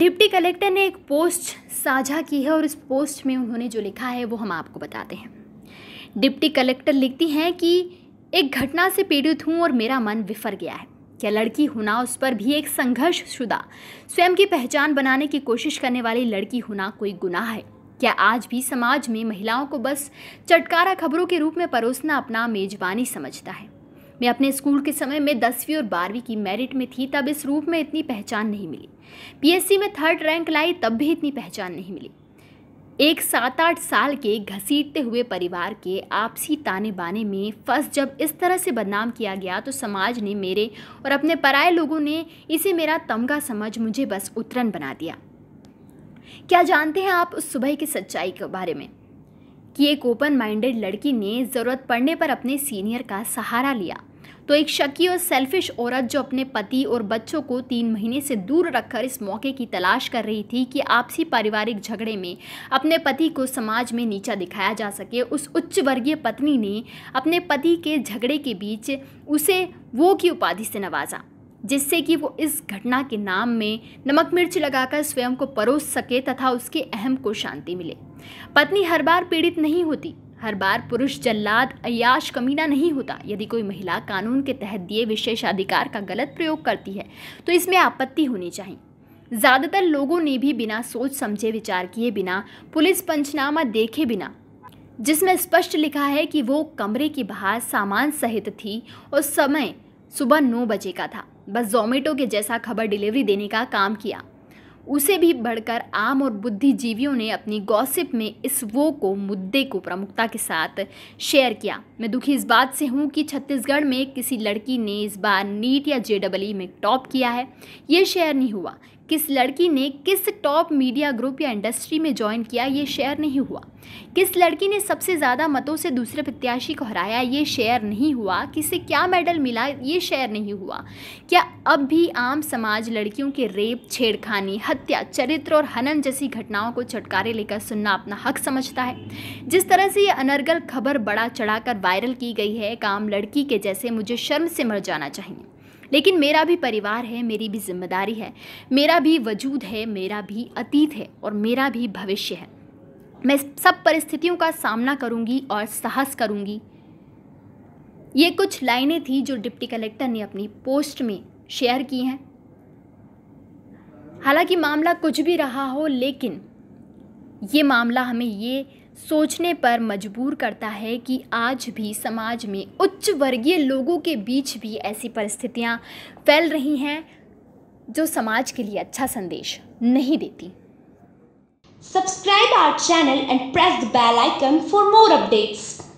deputy collector ने एक post साझा की है और इस पोस्ट में उन्होंने जो लिखा है वो हम आपको बताते हैं डिप्टी कलेक्टर लिखती हैं कि एक घटना से पीड़ित हूँ और मेरा मन विफर गया है क्या लड़की होना उस पर भी एक संघर्षशुदा स्वयं की पहचान बनाने की कोशिश करने वाली लड़की होना कोई गुनाह है क्या आज भी समाज में महिलाओं को बस चटकारा खबरों के रूप में परोसना अपना मेजबानी समझता है मैं अपने स्कूल के समय में दसवीं और बारहवीं की मेरिट में थी तब इस रूप में इतनी पहचान नहीं मिली पीएससी में थर्ड रैंक लाई तब भी इतनी पहचान नहीं मिली एक सात आठ साल के घसीटते हुए परिवार के आपसी ताने बाने में फंस जब इस तरह से बदनाम किया गया तो समाज ने मेरे और अपने पराए लोगों ने इसे मेरा तमगा समझ मुझे बस उतरन बना दिया क्या जानते हैं आप उस सुबह की सच्चाई के बारे में कि एक ओपन माइंडेड लड़की ने ज़रूरत पड़ने पर अपने सीनियर का सहारा लिया तो एक शकी और सेल्फिश औरत जो अपने पति और बच्चों को तीन महीने से दूर रखकर इस मौके की तलाश कर रही थी कि आपसी पारिवारिक झगड़े में अपने पति को समाज में नीचा दिखाया जा सके उस उच्च वर्गीय पत्नी ने अपने पति के झगड़े के बीच उसे वो की उपाधि से नवाजा जिससे कि वो इस घटना के नाम में नमक मिर्च लगाकर स्वयं को परोस सके तथा उसके अहम को शांति मिले पत्नी हर बार पीड़ित नहीं होती हर बार पुरुष जल्लाद अयाश कमीना नहीं होता यदि कोई महिला कानून के तहत दिए विशेषाधिकार का गलत प्रयोग करती है तो इसमें आपत्ति होनी चाहिए ज़्यादातर लोगों ने भी बिना सोच समझे विचार किए बिना पुलिस पंचनामा देखे बिना जिसमें स्पष्ट लिखा है कि वो कमरे के बाहर सामान सहित थी और समय सुबह नौ बजे का था बस जोमेटो के जैसा खबर डिलीवरी देने का काम किया उसे भी बढ़कर आम और बुद्धिजीवियों ने अपनी गॉसिप में इस वो को मुद्दे को प्रमुखता के साथ शेयर किया मैं दुखी इस बात से हूँ कि छत्तीसगढ़ में किसी लड़की ने इस बार नीट या जे e में टॉप किया है ये शेयर नहीं हुआ किस लड़की ने किस टॉप मीडिया ग्रुप या इंडस्ट्री में ज्वाइन किया ये शेयर नहीं हुआ किस लड़की ने सबसे ज़्यादा मतों से दूसरे प्रत्याशी को हराया ये शेयर नहीं हुआ किसे क्या मेडल मिला ये शेयर नहीं हुआ क्या अब भी आम समाज लड़कियों के रेप छेड़खानी हत्या चरित्र और हनन जैसी घटनाओं को छटकारे लेकर सुनना अपना हक समझता है जिस तरह से ये अनर्गल खबर बड़ा चढ़ाकर वायरल की गई है एक आम लड़की के जैसे मुझे शर्म से मर जाना चाहिए लेकिन मेरा भी परिवार है मेरी भी जिम्मेदारी है मेरा भी वजूद है मेरा भी अतीत है और मेरा भी भविष्य है मैं सब परिस्थितियों का सामना करूंगी और साहस करूंगी ये कुछ लाइनें थी जो डिप्टी कलेक्टर ने अपनी पोस्ट में शेयर की हैं हालांकि मामला कुछ भी रहा हो लेकिन ये मामला हमें ये सोचने पर मजबूर करता है कि आज भी समाज में उच्च वर्गीय लोगों के बीच भी ऐसी परिस्थितियां फैल रही हैं जो समाज के लिए अच्छा संदेश नहीं देती subscribe our channel and press the bell icon for more updates